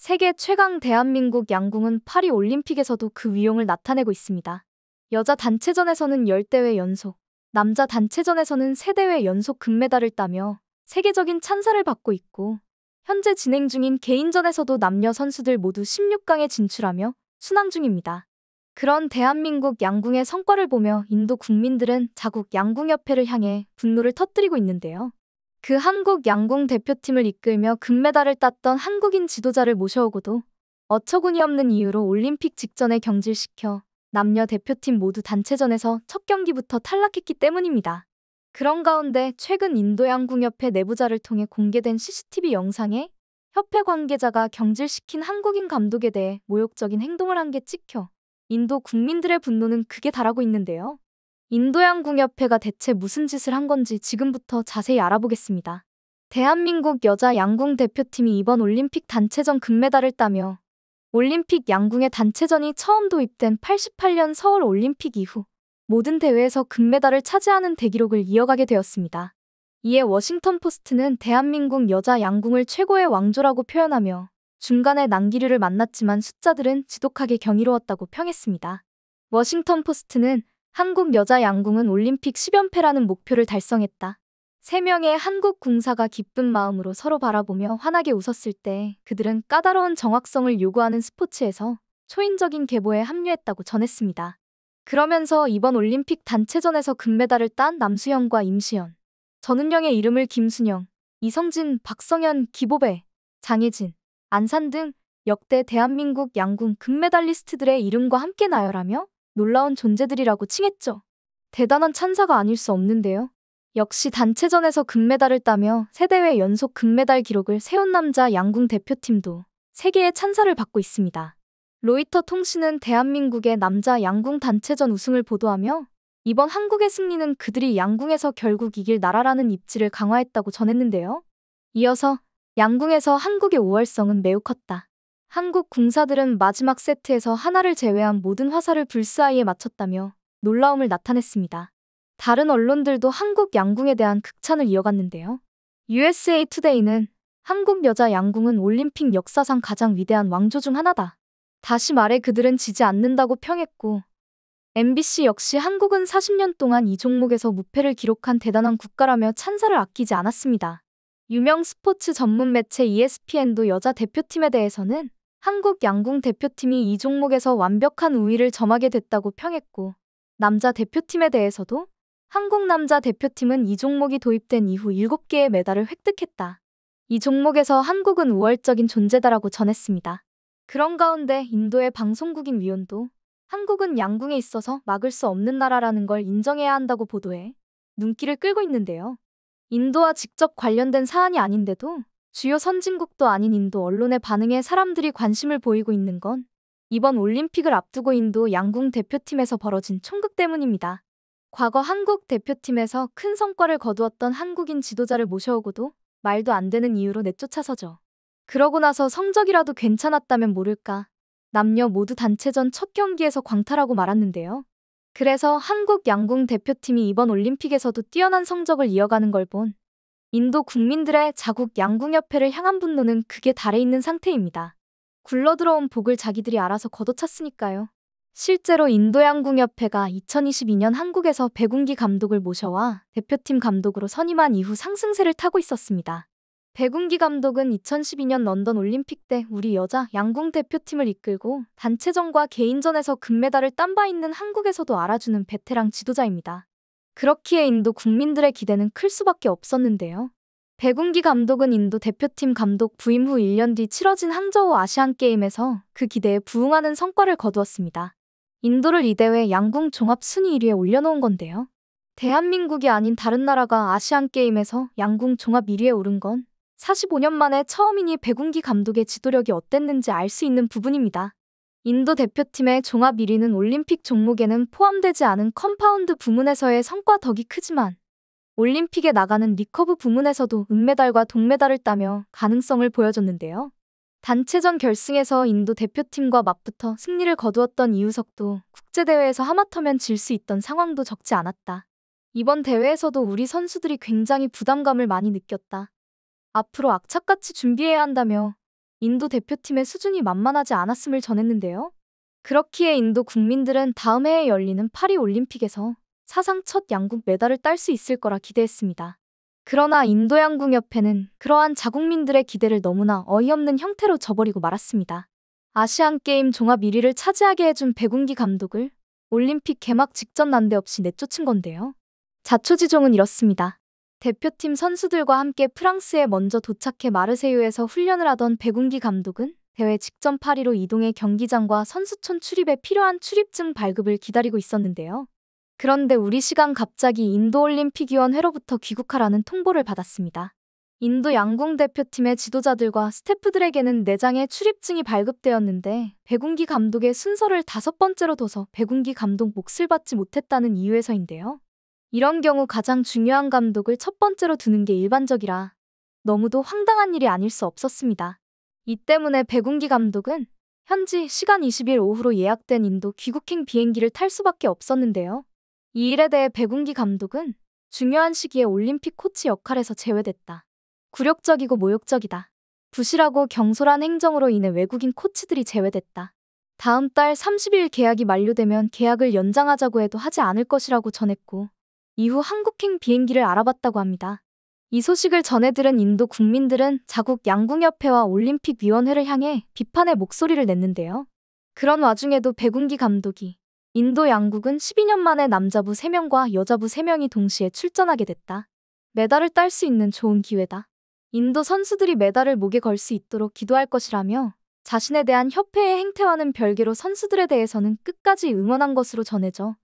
세계 최강 대한민국 양궁은 파리 올림픽에서도 그 위용을 나타내고 있습니다. 여자 단체전에서는 10대회 연속, 남자 단체전에서는 3대회 연속 금메달을 따며 세계적인 찬사를 받고 있고 현재 진행 중인 개인전에서도 남녀 선수들 모두 16강에 진출하며 순항 중입니다. 그런 대한민국 양궁의 성과를 보며 인도 국민들은 자국 양궁협회를 향해 분노를 터뜨리고 있는데요. 그 한국 양궁 대표팀을 이끌며 금메달을 땄던 한국인 지도자를 모셔오고도 어처구니없는 이유로 올림픽 직전에 경질시켜 남녀 대표팀 모두 단체전에서 첫 경기부터 탈락했기 때문입니다. 그런 가운데 최근 인도양궁협회 내부자를 통해 공개된 CCTV 영상에 협회 관계자가 경질시킨 한국인 감독에 대해 모욕적인 행동을 한 게 찍혀 인도 국민들의 분노는 극에 달하고 있는데요. 인도양궁협회가 대체 무슨 짓을 한 건지 지금부터 자세히 알아보겠습니다. 대한민국 여자 양궁 대표팀이 이번 올림픽 단체전 금메달을 따며 올림픽 양궁의 단체전이 처음 도입된 88년 서울 올림픽 이후 모든 대회에서 금메달을 차지하는 대기록을 이어가게 되었습니다. 이에 워싱턴 포스트는 대한민국 여자 양궁을 최고의 왕조라고 표현하며 중간에 난기류를 만났지만 숫자들은 지독하게 경이로웠다고 평했습니다. 워싱턴 포스트는 한국 여자 양궁은 올림픽 10연패라는 목표를 달성했다. 세 명의 한국 궁사가 기쁜 마음으로 서로 바라보며 환하게 웃었을 때 그들은 까다로운 정확성을 요구하는 스포츠에서 초인적인 계보에 합류했다고 전했습니다. 그러면서 이번 올림픽 단체전에서 금메달을 딴 남수영과 임시연, 전은영의 이름을 김순영, 이성진, 박성현, 기보배, 장혜진, 안산 등 역대 대한민국 양궁 금메달리스트들의 이름과 함께 나열하며 놀라운 존재들이라고 칭했죠. 대단한 찬사가 아닐 수 없는데요. 역시 단체전에서 금메달을 따며 세대회 연속 금메달 기록을 세운 남자 양궁 대표팀도 세계의 찬사를 받고 있습니다. 로이터 통신은 대한민국의 남자 양궁 단체전 우승을 보도하며 이번 한국의 승리는 그들이 양궁에서 결국 이길 나라라는 입지를 강화했다고 전했는데요. 이어서 양궁에서 한국의 우월성은 매우 컸다. 한국 군사들은 마지막 세트에서 하나를 제외한 모든 화살을 불사이에 맞췄다며 놀라움을 나타냈습니다. 다른 언론들도 한국 양궁에 대한 극찬을 이어갔는데요. USA 투데이는 한국 여자 양궁은 올림픽 역사상 가장 위대한 왕조 중 하나다. 다시 말해 그들은 지지 않는다고 평했고 MBC 역시 한국은 40년 동안 이 종목에서 무패를 기록한 대단한 국가라며 찬사를 아끼지 않았습니다. 유명 스포츠 전문 매체 ESPN도 여자 대표팀에 대해서는 한국 양궁 대표팀이 이 종목에서 완벽한 우위를 점하게 됐다고 평했고 남자 대표팀에 대해서도 한국 남자 대표팀은 이 종목이 도입된 이후 7개의 메달을 획득했다. 이 종목에서 한국은 우월적인 존재다라고 전했습니다. 그런 가운데 인도의 방송국인 위원도 한국은 양궁에 있어서 막을 수 없는 나라라는 걸 인정해야 한다고 보도해 눈길을 끌고 있는데요. 인도와 직접 관련된 사안이 아닌데도 주요 선진국도 아닌 인도 언론의 반응에 사람들이 관심을 보이고 있는 건 이번 올림픽을 앞두고 인도 양궁 대표팀에서 벌어진 총극 때문입니다. 과거 한국 대표팀에서 큰 성과를 거두었던 한국인 지도자를 모셔오고도 말도 안 되는 이유로 내쫓아서죠. 그러고 나서 성적이라도 괜찮았다면 모를까 남녀 모두 단체전 첫 경기에서 광탈하고 말았는데요. 그래서 한국 양궁 대표팀이 이번 올림픽에서도 뛰어난 성적을 이어가는 걸본 인도 국민들의 자국 양궁협회를 향한 분노는 극에 달해 있는 상태입니다. 굴러들어온 복을 자기들이 알아서 걷어찼으니까요. 실제로 인도 양궁협회가 2022년 한국에서 배군기 감독을 모셔와 대표팀 감독으로 선임한 이후 상승세를 타고 있었습니다. 배군기 감독은 2012년 런던 올림픽 때 우리 여자 양궁 대표팀을 이끌고 단체전과 개인전에서 금메달을 딴 바 있는 한국에서도 알아주는 베테랑 지도자입니다. 그렇기에 인도 국민들의 기대는 클 수밖에 없었는데요. 백운기 감독은 인도 대표팀 감독 부임 후 1년 뒤 치러진 항저우 아시안게임에서 그 기대에 부응하는 성과를 거두었습니다. 인도를 이 대회 양궁 종합 순위 1위에 올려놓은 건데요. 대한민국이 아닌 다른 나라가 아시안게임에서 양궁 종합 1위에 오른 건 45년 만에 처음이니 백운기 감독의 지도력이 어땠는지 알 수 있는 부분입니다. 인도 대표팀의 종합 1위는 올림픽 종목에는 포함되지 않은 컴파운드 부문에서의 성과 덕이 크지만 올림픽에 나가는 리커브 부문에서도 은메달과 동메달을 따며 가능성을 보여줬는데요. 단체전 결승에서 인도 대표팀과 맞붙어 승리를 거두었던 이우석도 국제대회에서 하마터면 질 수 있던 상황도 적지 않았다. 이번 대회에서도 우리 선수들이 굉장히 부담감을 많이 느꼈다. 앞으로 악착같이 준비해야 한다며 인도 대표팀의 수준이 만만하지 않았음을 전했는데요. 그렇기에 인도 국민들은 다음 해에 열리는 파리 올림픽에서 사상 첫양국 메달을 딸 수 있을 거라 기대했습니다. 그러나 인도 양궁협회는 그러한 자국민들의 기대를 너무나 어이없는 형태로 저버리고 말았습니다. 아시안게임 종합 1위를 차지하게 해준 백운기 감독을 올림픽 개막 직전 난데없이 내쫓은 건데요. 자초지종은 이렇습니다. 대표팀 선수들과 함께 프랑스에 먼저 도착해 마르세유에서 훈련을 하던 배군기 감독은 대회 직전 파리로 이동해 경기장과 선수촌 출입에 필요한 출입증 발급을 기다리고 있었는데요. 그런데 우리 시간 갑자기 인도올림픽위원 회로부터 귀국하라는 통보를 받았습니다. 인도 양궁 대표팀의 지도자들과 스태프들에게는 내장의 출입증이 발급되었는데 배군기 감독의 순서를 다섯 번째로 둬서 배군기 감독 몫을 받지 못했다는 이유에서인데요. 이런 경우 가장 중요한 감독을 첫 번째로 두는 게 일반적이라 너무도 황당한 일이 아닐 수 없었습니다. 이 때문에 백운기 감독은 현지 시간 20일 오후로 예약된 인도 귀국행 비행기를 탈 수밖에 없었는데요. 이 일에 대해 백운기 감독은 중요한 시기에 올림픽 코치 역할에서 제외됐다. 굴욕적이고 모욕적이다. 부실하고 경솔한 행정으로 인해 외국인 코치들이 제외됐다. 다음 달 30일 계약이 만료되면 계약을 연장하자고 해도 하지 않을 것이라고 전했고 이후 한국행 비행기를 알아봤다고 합니다. 이 소식을 전해 들은 인도 국민들은 자국 양궁협회와 올림픽위원회를 향해 비판의 목소리를 냈는데요. 그런 와중에도 백운기 감독이 인도 양국은 12년 만에 남자부 3명과 여자부 3명이 동시에 출전하게 됐다. 메달을 딸 수 있는 좋은 기회다. 인도 선수들이 메달을 목에 걸 수 있도록 기도할 것이라며 자신에 대한 협회의 행태와는 별개로 선수들에 대해서는 끝까지 응원한 것으로 전해져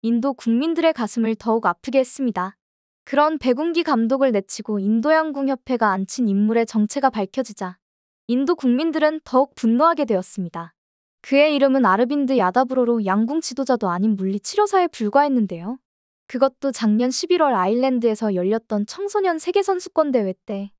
인도 국민들의 가슴을 더욱 아프게 했습니다. 그런 백운기 감독을 내치고 인도양궁협회가 앉힌 인물의 정체가 밝혀지자 인도 국민들은 더욱 분노하게 되었습니다. 그의 이름은 아르빈드 야다브로로 양궁 지도자도 아닌 물리치료사에 불과했는데요. 그것도 작년 11월 아일랜드에서 열렸던 청소년 세계선수권대회 때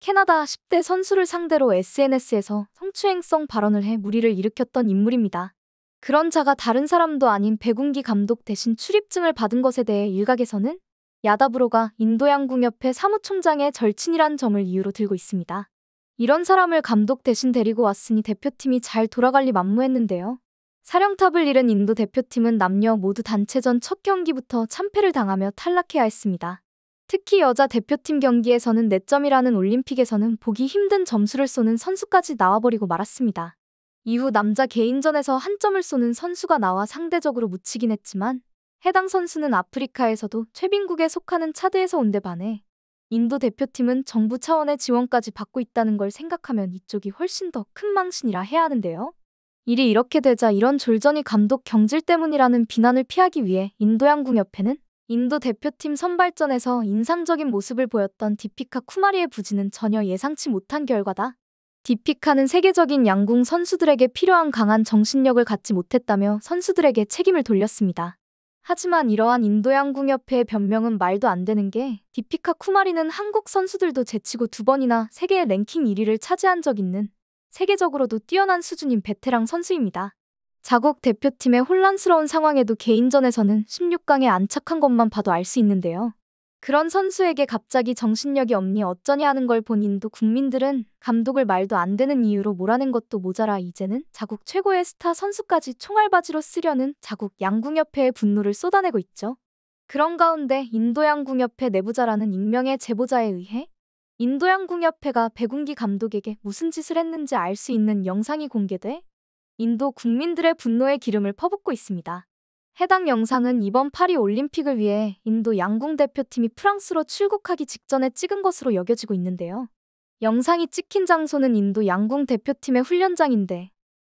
캐나다 10대 선수를 상대로 SNS에서 성추행성 발언을 해 무리를 일으켰던 인물입니다. 그런 자가 다른 사람도 아닌 백운기 감독 대신 출입증을 받은 것에 대해 일각에서는 야다브로가 인도양궁협회 사무총장의 절친이란 점을 이유로 들고 있습니다. 이런 사람을 감독 대신 데리고 왔으니 대표팀이 잘 돌아갈리 만무했는데요. 사령탑을 잃은 인도 대표팀은 남녀 모두 단체전 첫 경기부터 참패를 당하며 탈락해야 했습니다. 특히 여자 대표팀 경기에서는 내점이라는 네 올림픽에서는 보기 힘든 점수를 쏘는 선수까지 나와버리고 말았습니다. 이후 남자 개인전에서 한 점을 쏘는 선수가 나와 상대적으로 묻히긴 했지만 해당 선수는 아프리카에서도 최빈국에 속하는 차드에서 온데 반해 인도 대표팀은 정부 차원의 지원까지 받고 있다는 걸 생각하면 이쪽이 훨씬 더 큰 망신이라 해야 하는데요. 일이 이렇게 되자 이런 졸전이 감독 경질 때문이라는 비난을 피하기 위해 인도양궁협회는 인도 대표팀 선발전에서 인상적인 모습을 보였던 디피카 쿠마리의 부진은 전혀 예상치 못한 결과다. 디피카는 세계적인 양궁 선수들에게 필요한 강한 정신력을 갖지 못했다며 선수들에게 책임을 돌렸습니다. 하지만 이러한 인도양궁협회의 변명은 말도 안 되는 게 디피카 쿠마리는 한국 선수들도 제치고 두 번이나 세계 의 랭킹 1위를 차지한 적 있는 세계적으로도 뛰어난 수준인 베테랑 선수입니다. 자국 대표팀의 혼란스러운 상황에도 개인전에서는 16강에 안착한 것만 봐도 알 수 있는데요. 그런 선수에게 갑자기 정신력이 없니 어쩌냐 하는 걸 본 인도 국민들은 감독을 말도 안 되는 이유로 몰아낸 것도 모자라 이제는 자국 최고의 스타 선수까지 총알바지로 쓰려는 자국 양궁협회의 분노를 쏟아내고 있죠. 그런 가운데 인도양궁협회 내부자라는 익명의 제보자에 의해 인도양궁협회가 백운기 감독에게 무슨 짓을 했는지 알 수 있는 영상이 공개돼 인도 국민들의 분노의 기름을 퍼붓고 있습니다. 해당 영상은 이번 파리 올림픽을 위해 인도 양궁 대표팀이 프랑스로 출국하기 직전에 찍은 것으로 여겨지고 있는데요. 영상이 찍힌 장소는 인도 양궁 대표팀의 훈련장인데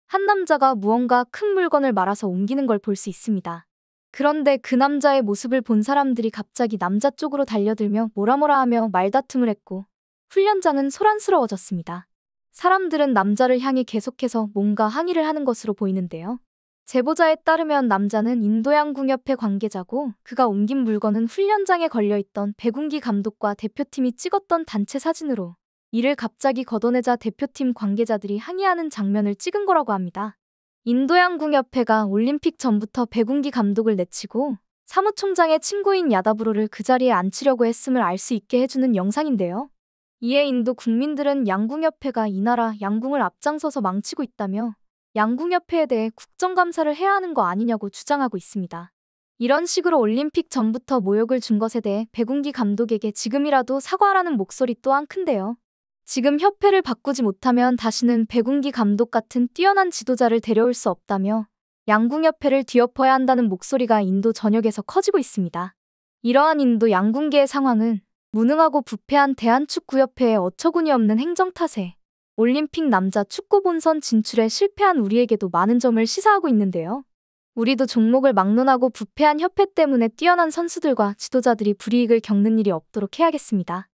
한 남자가 무언가 큰 물건을 말아서 옮기는 걸 볼 수 있습니다. 그런데 그 남자의 모습을 본 사람들이 갑자기 남자 쪽으로 달려들며 뭐라뭐라 하며 말다툼을 했고 훈련장은 소란스러워졌습니다. 사람들은 남자를 향해 계속해서 뭔가 항의를 하는 것으로 보이는데요. 제보자에 따르면 남자는 인도양 궁협회 관계자고 그가 옮긴 물건은 훈련장에 걸려있던 백운기 감독과 대표팀이 찍었던 단체 사진으로 이를 갑자기 걷어내자 대표팀 관계자들이 항의하는 장면을 찍은 거라고 합니다. 인도양 궁협회가 올림픽 전부터 백운기 감독을 내치고 사무총장의 친구인 야다브로를 그 자리에 앉히려고 했음을 알 수 있게 해주는 영상인데요. 이에 인도 국민들은 양궁협회가 이 나라 양궁을 앞장서서 망치고 있다며 양궁협회에 대해 국정감사를 해야 하는 거 아니냐고 주장하고 있습니다. 이런 식으로 올림픽 전부터 모욕을 준 것에 대해 배군기 감독에게 지금이라도 사과하라는 목소리 또한 큰데요. 지금 협회를 바꾸지 못하면 다시는 배군기 감독 같은 뛰어난 지도자를 데려올 수 없다며 양궁협회를 뒤엎어야 한다는 목소리가 인도 전역에서 커지고 있습니다. 이러한 인도 양궁계의 상황은 무능하고 부패한 대한축구협회의 어처구니없는 행정 탓에 올림픽 남자 축구 본선 진출에 실패한 우리에게도 많은 점을 시사하고 있는데요. 우리도 종목을 막론하고 부패한 협회 때문에 뛰어난 선수들과 지도자들이 불이익을 겪는 일이 없도록 해야겠습니다.